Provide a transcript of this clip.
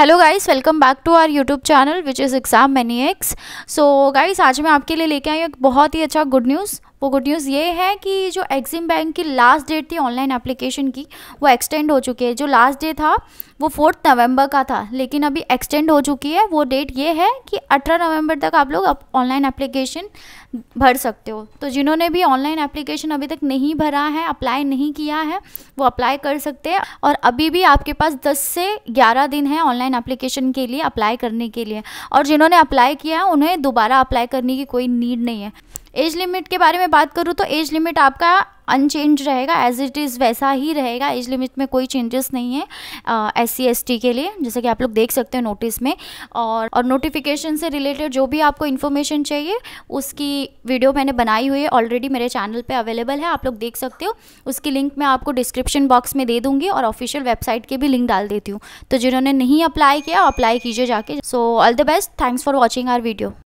hello guys welcome back to our YouTube channel which is exam maniacs so guys आज मैं आपके लिए लेके आई एक बहुत ही अच्छा गुड न्यूज़ वो गुड न्यूज़ ये है कि जो एक्सिम बैंक की लास्ट डेट थी ऑनलाइन एप्लीकेशन की वो एक्सटेंड हो चुकी है जो लास्ट डे था वो फोर्थ नवंबर का था लेकिन अभी एक्सटेंड हो चुकी है वो डेट ये है कि 18 नवंबर तक आप लोग ऑनलाइन एप्लीकेशन भर सकते हो तो जिन्होंने भी ऑनलाइन एप्लीकेशन अभी तक नहीं भरा है अप्लाई नहीं किया है वो अप्लाई कर सकते हैं और अभी भी आपके पास 10 से 11 दिन है ऑनलाइन एप्लीकेशन के लिए अप्लाई करने के लिए और जिन्होंने अप्लाई किया है उन्हें दोबारा अप्लाई करने की कोई नीड नहीं है एज लिमिट के बारे में मैं बात करूँ तो एज लिमिट आपका अनचेंज रहेगा एज इट इज़ वैसा ही रहेगा एज लिमिट में कोई चेंजेस नहीं है एस सी एस टी के लिए जैसे कि आप लोग देख सकते हो नोटिस में और और नोटिफिकेशन से रिलेटेड जो भी आपको इन्फॉर्मेशन चाहिए उसकी वीडियो मैंने बनाई हुई है ऑलरेडी मेरे चैनल पे अवेलेबल है आप लोग देख सकते हो उसकी लिंक मैं आपको डिस्क्रिप्शन बॉक्स में दे दूँगी और ऑफिशियल वेबसाइट की भी लिंक डाल देती हूँ तो जिन्होंने नहीं अप्लाई किया अप्लाई कीजिए जाके so all the best thanks for watching our video